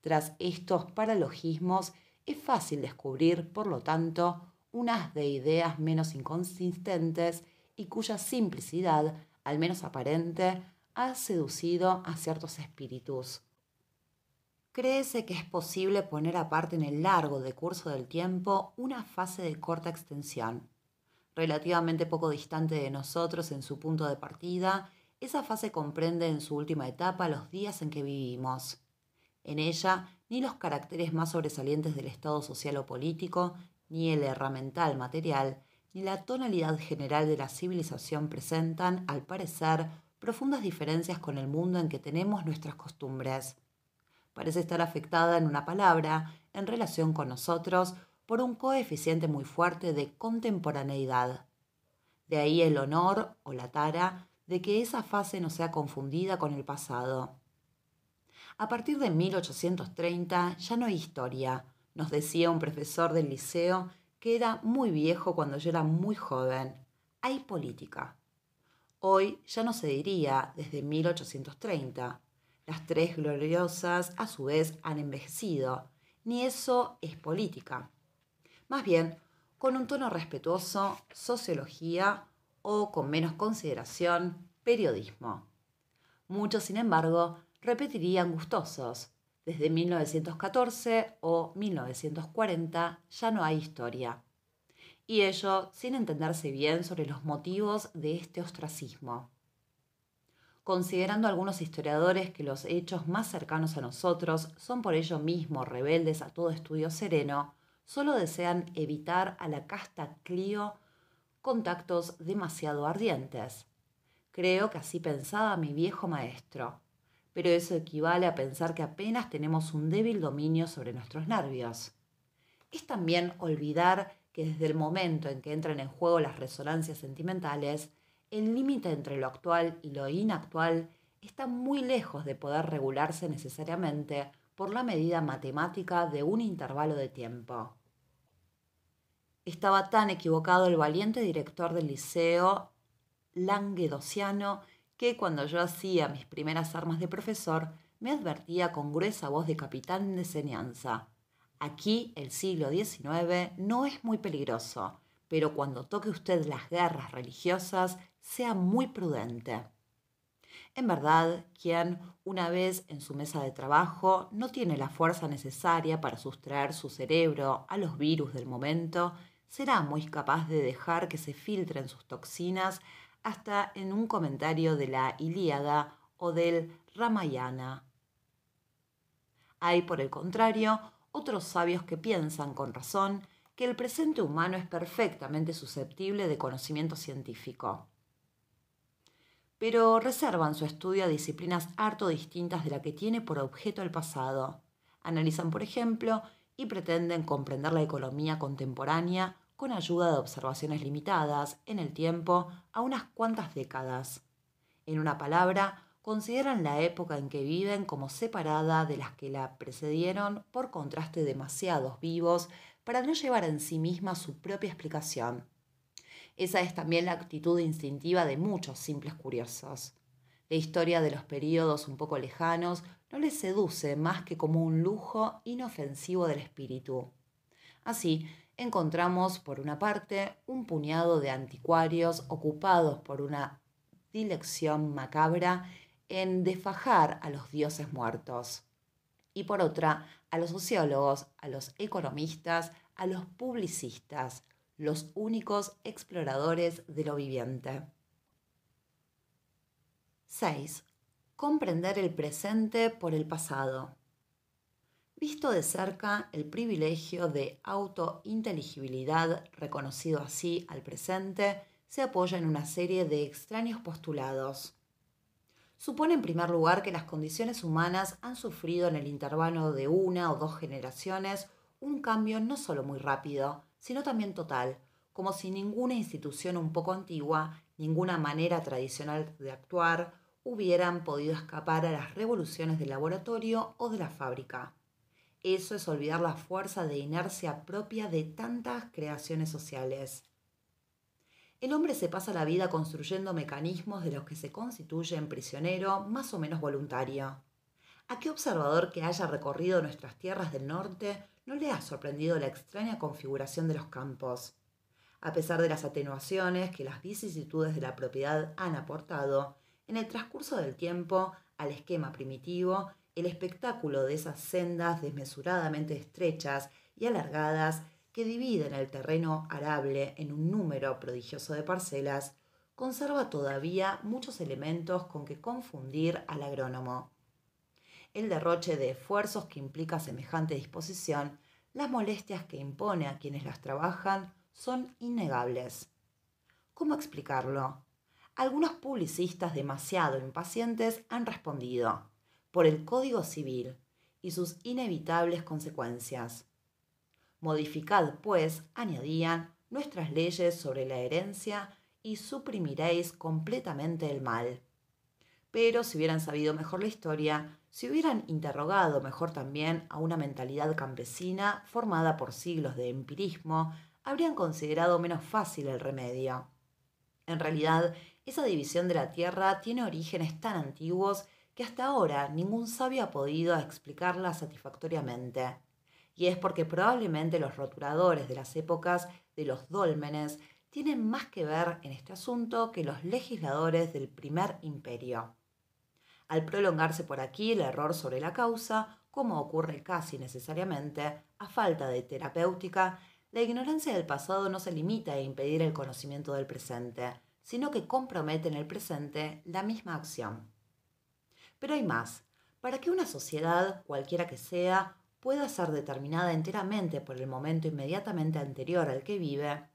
A: Tras estos paralogismos es fácil descubrir, por lo tanto, unas de ideas menos inconsistentes y cuya simplicidad, al menos aparente, ha seducido a ciertos espíritus. Créese que es posible poner aparte en el largo curso del tiempo una fase de corta extensión. Relativamente poco distante de nosotros en su punto de partida, esa fase comprende en su última etapa los días en que vivimos. En ella, ni los caracteres más sobresalientes del estado social o político, ni el herramental material, ni la tonalidad general de la civilización presentan, al parecer, profundas diferencias con el mundo en que tenemos nuestras costumbres. Parece estar afectada, en una palabra, en relación con nosotros, por un coeficiente muy fuerte de contemporaneidad. De ahí el honor o la tara de que esa fase no sea confundida con el pasado. A partir de 1830 ya no hay historia, nos decía un profesor del liceo que era muy viejo cuando yo era muy joven. Hay política. Hoy ya no se diría desde 1830. Las tres gloriosas a su vez han envejecido. Ni eso es política. Más bien, con un tono respetuoso, sociología o con menos consideración, periodismo. Muchos, sin embargo, repetirían gustosos. Desde 1914 o 1940 ya no hay historia. Y ello sin entenderse bien sobre los motivos de este ostracismo. Considerando algunos historiadores que los hechos más cercanos a nosotros son por ello mismos rebeldes a todo estudio sereno, solo desean evitar a la casta Clio contactos demasiado ardientes. Creo que así pensaba mi viejo maestro pero eso equivale a pensar que apenas tenemos un débil dominio sobre nuestros nervios. Es también olvidar que desde el momento en que entran en juego las resonancias sentimentales, el límite entre lo actual y lo inactual está muy lejos de poder regularse necesariamente por la medida matemática de un intervalo de tiempo. Estaba tan equivocado el valiente director del liceo languedociano que cuando yo hacía mis primeras armas de profesor, me advertía con gruesa voz de capitán de enseñanza. Aquí el siglo XIX no es muy peligroso, pero cuando toque usted las guerras religiosas, sea muy prudente. En verdad, quien, una vez en su mesa de trabajo, no tiene la fuerza necesaria para sustraer su cerebro a los virus del momento, será muy capaz de dejar que se filtren sus toxinas hasta en un comentario de la Ilíada o del Ramayana. Hay, por el contrario, otros sabios que piensan con razón que el presente humano es perfectamente susceptible de conocimiento científico. Pero reservan su estudio a disciplinas harto distintas de la que tiene por objeto el pasado. Analizan, por ejemplo, y pretenden comprender la economía contemporánea con ayuda de observaciones limitadas en el tiempo a unas cuantas décadas. En una palabra, consideran la época en que viven como separada de las que la precedieron por contraste demasiados vivos para no llevar en sí misma su propia explicación. Esa es también la actitud instintiva de muchos simples curiosos. La historia de los periodos un poco lejanos no les seduce más que como un lujo inofensivo del espíritu. Así, encontramos, por una parte, un puñado de anticuarios ocupados por una dilección macabra en desfajar a los dioses muertos, y por otra, a los sociólogos, a los economistas, a los publicistas, los únicos exploradores de lo viviente. 6. Comprender el presente por el pasado visto de cerca el privilegio de autointeligibilidad reconocido así al presente, se apoya en una serie de extraños postulados. Supone en primer lugar que las condiciones humanas han sufrido en el intervalo de una o dos generaciones un cambio no solo muy rápido, sino también total, como si ninguna institución un poco antigua, ninguna manera tradicional de actuar, hubieran podido escapar a las revoluciones del laboratorio o de la fábrica. Eso es olvidar la fuerza de inercia propia de tantas creaciones sociales. El hombre se pasa la vida construyendo mecanismos de los que se constituye en prisionero más o menos voluntario. ¿A qué observador que haya recorrido nuestras tierras del norte no le ha sorprendido la extraña configuración de los campos? A pesar de las atenuaciones que las vicisitudes de la propiedad han aportado, en el transcurso del tiempo al esquema primitivo el espectáculo de esas sendas desmesuradamente estrechas y alargadas que dividen el terreno arable en un número prodigioso de parcelas, conserva todavía muchos elementos con que confundir al agrónomo. El derroche de esfuerzos que implica semejante disposición, las molestias que impone a quienes las trabajan, son innegables. ¿Cómo explicarlo? Algunos publicistas demasiado impacientes han respondido por el Código Civil y sus inevitables consecuencias. Modificad, pues, añadían, nuestras leyes sobre la herencia y suprimiréis completamente el mal. Pero si hubieran sabido mejor la historia, si hubieran interrogado mejor también a una mentalidad campesina formada por siglos de empirismo, habrían considerado menos fácil el remedio. En realidad, esa división de la tierra tiene orígenes tan antiguos que hasta ahora ningún sabio ha podido explicarla satisfactoriamente. Y es porque probablemente los roturadores de las épocas de los dólmenes tienen más que ver en este asunto que los legisladores del primer imperio. Al prolongarse por aquí el error sobre la causa, como ocurre casi necesariamente, a falta de terapéutica, la ignorancia del pasado no se limita a impedir el conocimiento del presente, sino que compromete en el presente la misma acción. Pero hay más. Para que una sociedad, cualquiera que sea, pueda ser determinada enteramente por el momento inmediatamente anterior al que vive,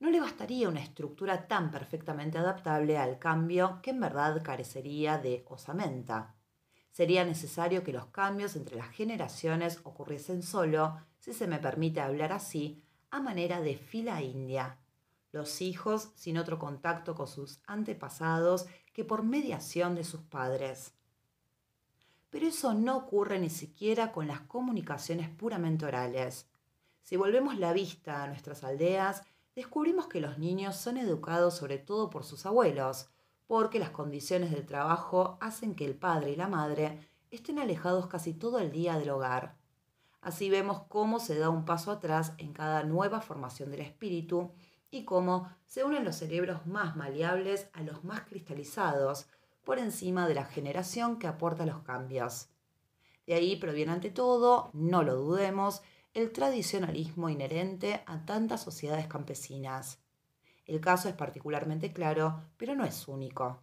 A: no le bastaría una estructura tan perfectamente adaptable al cambio que en verdad carecería de osamenta. Sería necesario que los cambios entre las generaciones ocurriesen solo, si se me permite hablar así, a manera de fila india. Los hijos sin otro contacto con sus antepasados que por mediación de sus padres pero eso no ocurre ni siquiera con las comunicaciones puramente orales. Si volvemos la vista a nuestras aldeas, descubrimos que los niños son educados sobre todo por sus abuelos, porque las condiciones del trabajo hacen que el padre y la madre estén alejados casi todo el día del hogar. Así vemos cómo se da un paso atrás en cada nueva formación del espíritu y cómo se unen los cerebros más maleables a los más cristalizados, por encima de la generación que aporta los cambios. De ahí proviene ante todo, no lo dudemos, el tradicionalismo inherente a tantas sociedades campesinas. El caso es particularmente claro, pero no es único.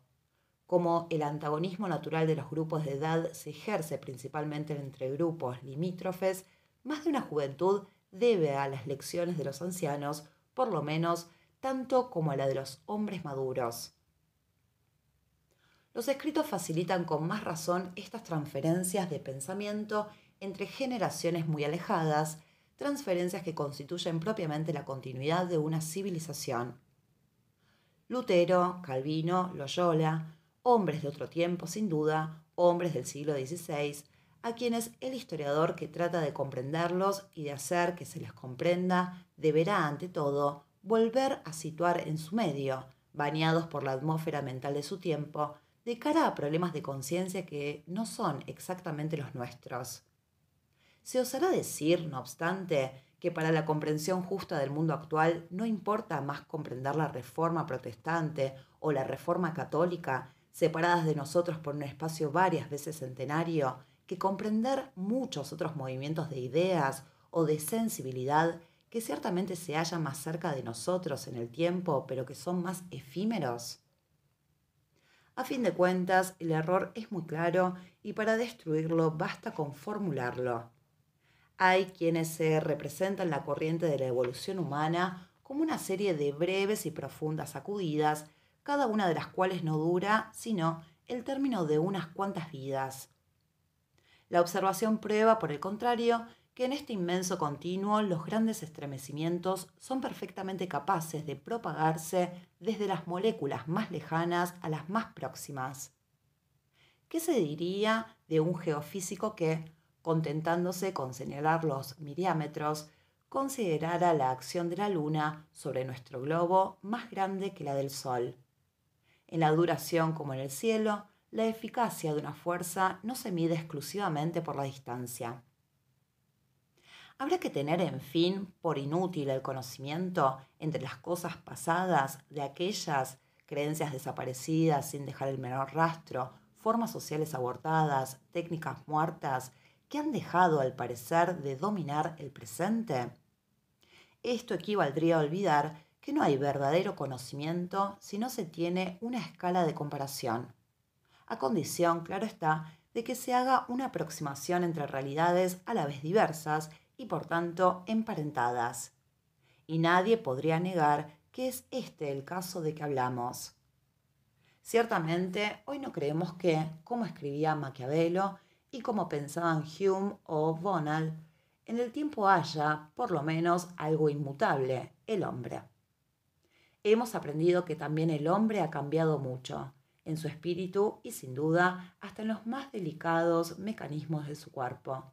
A: Como el antagonismo natural de los grupos de edad se ejerce principalmente entre grupos limítrofes, más de una juventud debe a las lecciones de los ancianos, por lo menos, tanto como a la de los hombres maduros. Los escritos facilitan con más razón estas transferencias de pensamiento entre generaciones muy alejadas, transferencias que constituyen propiamente la continuidad de una civilización. Lutero, Calvino, Loyola, hombres de otro tiempo sin duda, hombres del siglo XVI, a quienes el historiador que trata de comprenderlos y de hacer que se les comprenda deberá, ante todo, volver a situar en su medio, bañados por la atmósfera mental de su tiempo, de cara a problemas de conciencia que no son exactamente los nuestros. Se osará decir, no obstante, que para la comprensión justa del mundo actual no importa más comprender la reforma protestante o la reforma católica, separadas de nosotros por un espacio varias veces centenario, que comprender muchos otros movimientos de ideas o de sensibilidad que ciertamente se hallan más cerca de nosotros en el tiempo, pero que son más efímeros? A fin de cuentas, el error es muy claro y para destruirlo basta con formularlo. Hay quienes se representan la corriente de la evolución humana como una serie de breves y profundas sacudidas, cada una de las cuales no dura sino el término de unas cuantas vidas. La observación prueba, por el contrario, que en este inmenso continuo los grandes estremecimientos son perfectamente capaces de propagarse desde las moléculas más lejanas a las más próximas. ¿Qué se diría de un geofísico que, contentándose con señalar los milímetros, considerara la acción de la Luna sobre nuestro globo más grande que la del Sol? En la duración como en el cielo, la eficacia de una fuerza no se mide exclusivamente por la distancia. ¿Habrá que tener, en fin, por inútil el conocimiento entre las cosas pasadas de aquellas creencias desaparecidas sin dejar el menor rastro, formas sociales abortadas, técnicas muertas, que han dejado, al parecer, de dominar el presente? Esto equivaldría a olvidar que no hay verdadero conocimiento si no se tiene una escala de comparación. A condición, claro está, de que se haga una aproximación entre realidades a la vez diversas y por tanto emparentadas. Y nadie podría negar que es este el caso de que hablamos. Ciertamente, hoy no creemos que, como escribía Maquiavelo y como pensaban Hume o Bonal, en el tiempo haya, por lo menos, algo inmutable, el hombre. Hemos aprendido que también el hombre ha cambiado mucho, en su espíritu y sin duda hasta en los más delicados mecanismos de su cuerpo.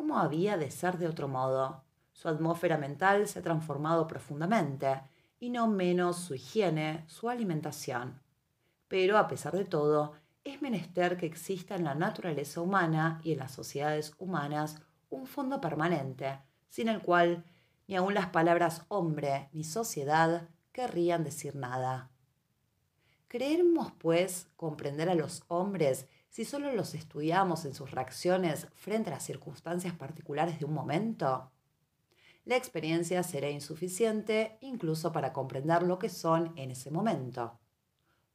A: ¿Cómo había de ser de otro modo? Su atmósfera mental se ha transformado profundamente, y no menos su higiene, su alimentación. Pero, a pesar de todo, es menester que exista en la naturaleza humana y en las sociedades humanas un fondo permanente, sin el cual ni aun las palabras hombre ni sociedad querrían decir nada. Creemos, pues, comprender a los hombres si solo los estudiamos en sus reacciones frente a las circunstancias particulares de un momento, la experiencia será insuficiente incluso para comprender lo que son en ese momento.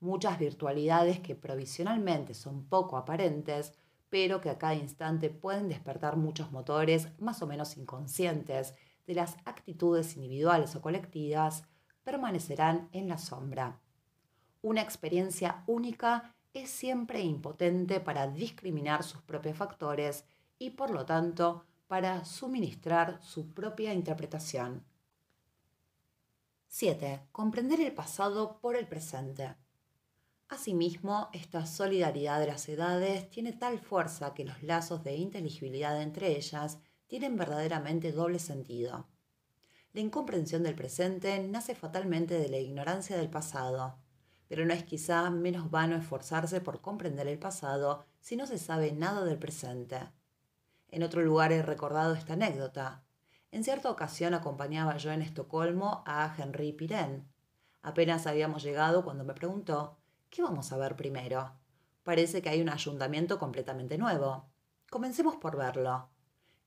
A: Muchas virtualidades que provisionalmente son poco aparentes, pero que a cada instante pueden despertar muchos motores más o menos inconscientes de las actitudes individuales o colectivas, permanecerán en la sombra. Una experiencia única es siempre impotente para discriminar sus propios factores y por lo tanto para suministrar su propia interpretación. 7. Comprender el pasado por el presente. Asimismo, esta solidaridad de las edades tiene tal fuerza que los lazos de inteligibilidad entre ellas tienen verdaderamente doble sentido. La incomprensión del presente nace fatalmente de la ignorancia del pasado, pero no es quizá menos vano esforzarse por comprender el pasado si no se sabe nada del presente. En otro lugar he recordado esta anécdota. En cierta ocasión acompañaba yo en Estocolmo a Henry Pirén. Apenas habíamos llegado cuando me preguntó, ¿qué vamos a ver primero? Parece que hay un ayuntamiento completamente nuevo. Comencemos por verlo.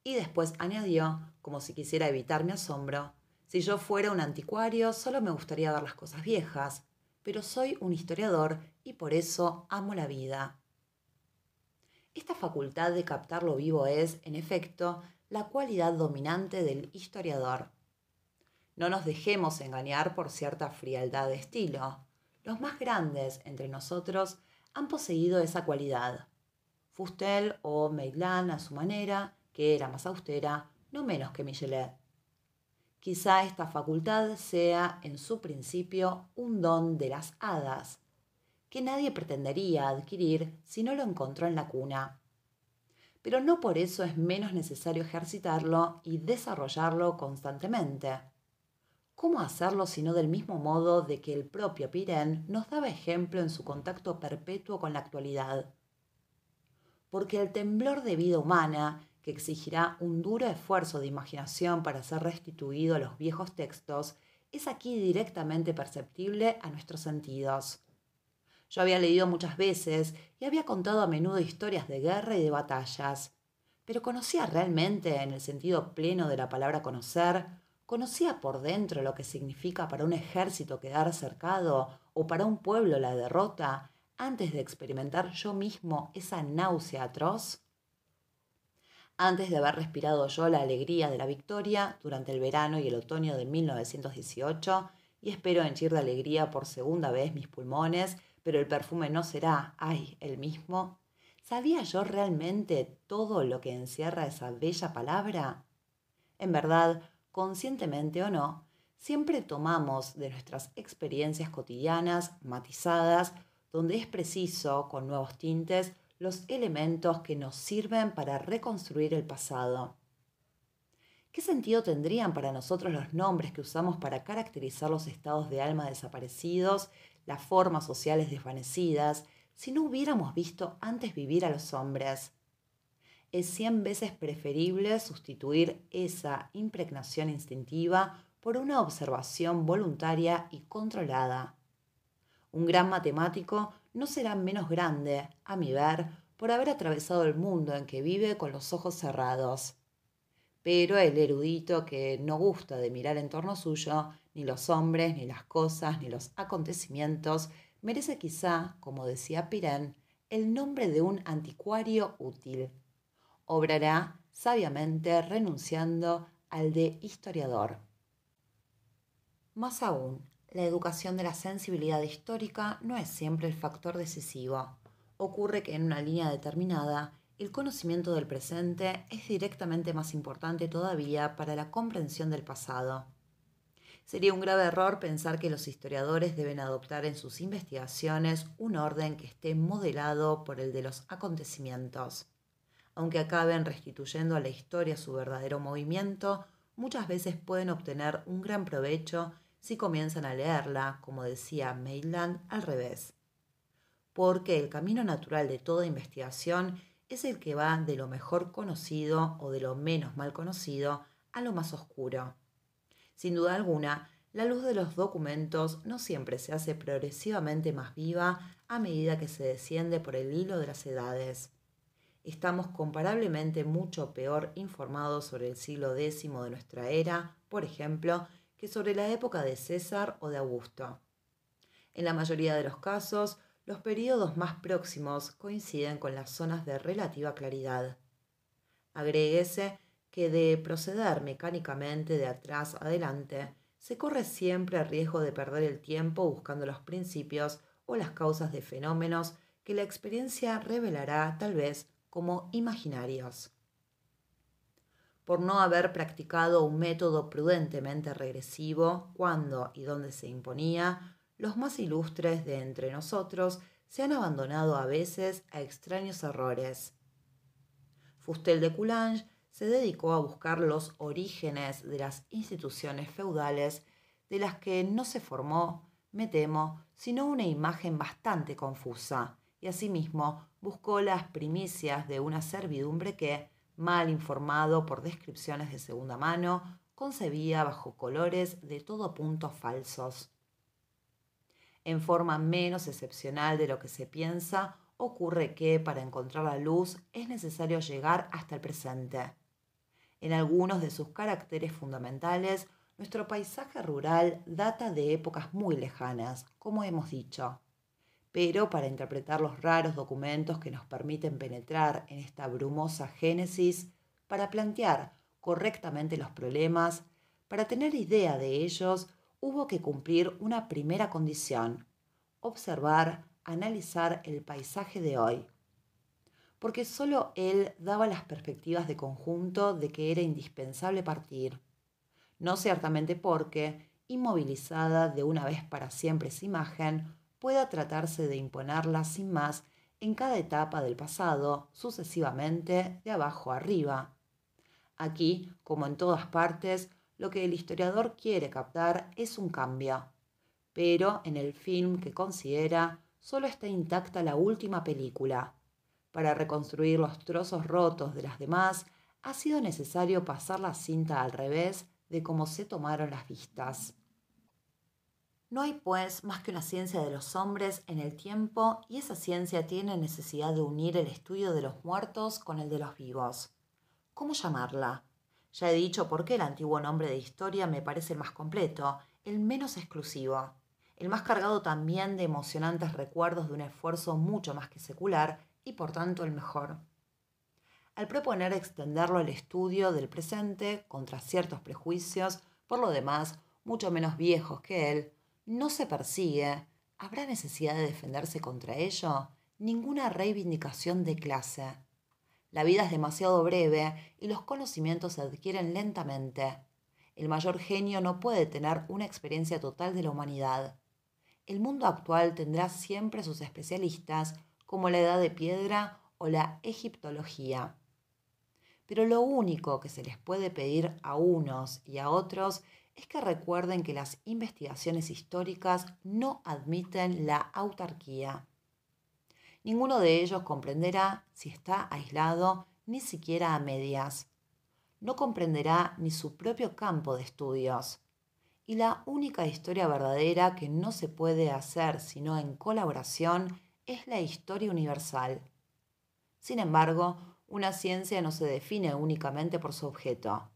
A: Y después añadió, como si quisiera evitar mi asombro, si yo fuera un anticuario, solo me gustaría ver las cosas viejas, pero soy un historiador y por eso amo la vida. Esta facultad de captar lo vivo es, en efecto, la cualidad dominante del historiador. No nos dejemos engañar por cierta frialdad de estilo. Los más grandes entre nosotros han poseído esa cualidad. Fustel o Meylan, a su manera, que era más austera, no menos que Michelet. Quizá esta facultad sea, en su principio, un don de las hadas, que nadie pretendería adquirir si no lo encontró en la cuna. Pero no por eso es menos necesario ejercitarlo y desarrollarlo constantemente. ¿Cómo hacerlo sino del mismo modo de que el propio Pirén nos daba ejemplo en su contacto perpetuo con la actualidad? Porque el temblor de vida humana exigirá un duro esfuerzo de imaginación para ser restituido a los viejos textos, es aquí directamente perceptible a nuestros sentidos. Yo había leído muchas veces y había contado a menudo historias de guerra y de batallas, pero conocía realmente, en el sentido pleno de la palabra conocer, conocía por dentro lo que significa para un ejército quedar cercado o para un pueblo la derrota antes de experimentar yo mismo esa náusea atroz? antes de haber respirado yo la alegría de la victoria durante el verano y el otoño de 1918, y espero henchir de alegría por segunda vez mis pulmones, pero el perfume no será, ay, el mismo. ¿Sabía yo realmente todo lo que encierra esa bella palabra? En verdad, conscientemente o no, siempre tomamos de nuestras experiencias cotidianas, matizadas, donde es preciso, con nuevos tintes, los elementos que nos sirven para reconstruir el pasado. ¿Qué sentido tendrían para nosotros los nombres que usamos para caracterizar los estados de alma desaparecidos, las formas sociales desvanecidas, si no hubiéramos visto antes vivir a los hombres? Es cien veces preferible sustituir esa impregnación instintiva por una observación voluntaria y controlada. Un gran matemático no será menos grande, a mi ver, por haber atravesado el mundo en que vive con los ojos cerrados. Pero el erudito que no gusta de mirar en torno suyo, ni los hombres, ni las cosas, ni los acontecimientos, merece quizá, como decía Pirén, el nombre de un anticuario útil. Obrará sabiamente renunciando al de historiador. Más aún, la educación de la sensibilidad histórica no es siempre el factor decisivo. Ocurre que en una línea determinada, el conocimiento del presente es directamente más importante todavía para la comprensión del pasado. Sería un grave error pensar que los historiadores deben adoptar en sus investigaciones un orden que esté modelado por el de los acontecimientos. Aunque acaben restituyendo a la historia su verdadero movimiento, muchas veces pueden obtener un gran provecho si comienzan a leerla, como decía Maitland, al revés. Porque el camino natural de toda investigación es el que va de lo mejor conocido o de lo menos mal conocido a lo más oscuro. Sin duda alguna, la luz de los documentos no siempre se hace progresivamente más viva a medida que se desciende por el hilo de las edades. Estamos comparablemente mucho peor informados sobre el siglo X de nuestra era, por ejemplo, que sobre la época de César o de Augusto. En la mayoría de los casos, los períodos más próximos coinciden con las zonas de relativa claridad. Agréguese que de proceder mecánicamente de atrás adelante, se corre siempre el riesgo de perder el tiempo buscando los principios o las causas de fenómenos que la experiencia revelará tal vez como imaginarios por no haber practicado un método prudentemente regresivo cuando y donde se imponía, los más ilustres de entre nosotros se han abandonado a veces a extraños errores. Fustel de Coulanges se dedicó a buscar los orígenes de las instituciones feudales de las que no se formó, me temo, sino una imagen bastante confusa, y asimismo buscó las primicias de una servidumbre que, mal informado por descripciones de segunda mano, concebía bajo colores de todo punto falsos. En forma menos excepcional de lo que se piensa, ocurre que para encontrar la luz es necesario llegar hasta el presente. En algunos de sus caracteres fundamentales, nuestro paisaje rural data de épocas muy lejanas, como hemos dicho pero para interpretar los raros documentos que nos permiten penetrar en esta brumosa génesis, para plantear correctamente los problemas, para tener idea de ellos, hubo que cumplir una primera condición, observar, analizar el paisaje de hoy. Porque solo él daba las perspectivas de conjunto de que era indispensable partir. No ciertamente porque, inmovilizada de una vez para siempre esa imagen, pueda tratarse de imponerla sin más en cada etapa del pasado, sucesivamente de abajo arriba. Aquí, como en todas partes, lo que el historiador quiere captar es un cambio. Pero en el film que considera, solo está intacta la última película. Para reconstruir los trozos rotos de las demás, ha sido necesario pasar la cinta al revés de cómo se tomaron las vistas. No hay pues más que una ciencia de los hombres en el tiempo y esa ciencia tiene necesidad de unir el estudio de los muertos con el de los vivos. ¿Cómo llamarla? Ya he dicho por qué el antiguo nombre de historia me parece el más completo, el menos exclusivo, el más cargado también de emocionantes recuerdos de un esfuerzo mucho más que secular y por tanto el mejor. Al proponer extenderlo al estudio del presente contra ciertos prejuicios, por lo demás, mucho menos viejos que él, no se persigue, ¿habrá necesidad de defenderse contra ello? Ninguna reivindicación de clase. La vida es demasiado breve y los conocimientos se adquieren lentamente. El mayor genio no puede tener una experiencia total de la humanidad. El mundo actual tendrá siempre sus especialistas, como la edad de piedra o la egiptología. Pero lo único que se les puede pedir a unos y a otros es es que recuerden que las investigaciones históricas no admiten la autarquía. Ninguno de ellos comprenderá si está aislado ni siquiera a medias. No comprenderá ni su propio campo de estudios. Y la única historia verdadera que no se puede hacer sino en colaboración es la historia universal. Sin embargo, una ciencia no se define únicamente por su objeto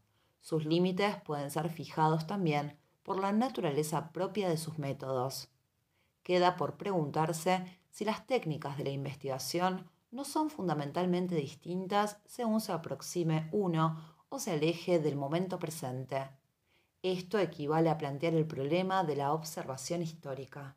A: sus límites pueden ser fijados también por la naturaleza propia de sus métodos. Queda por preguntarse si las técnicas de la investigación no son fundamentalmente distintas según se aproxime uno o se aleje del momento presente. Esto equivale a plantear el problema de la observación histórica.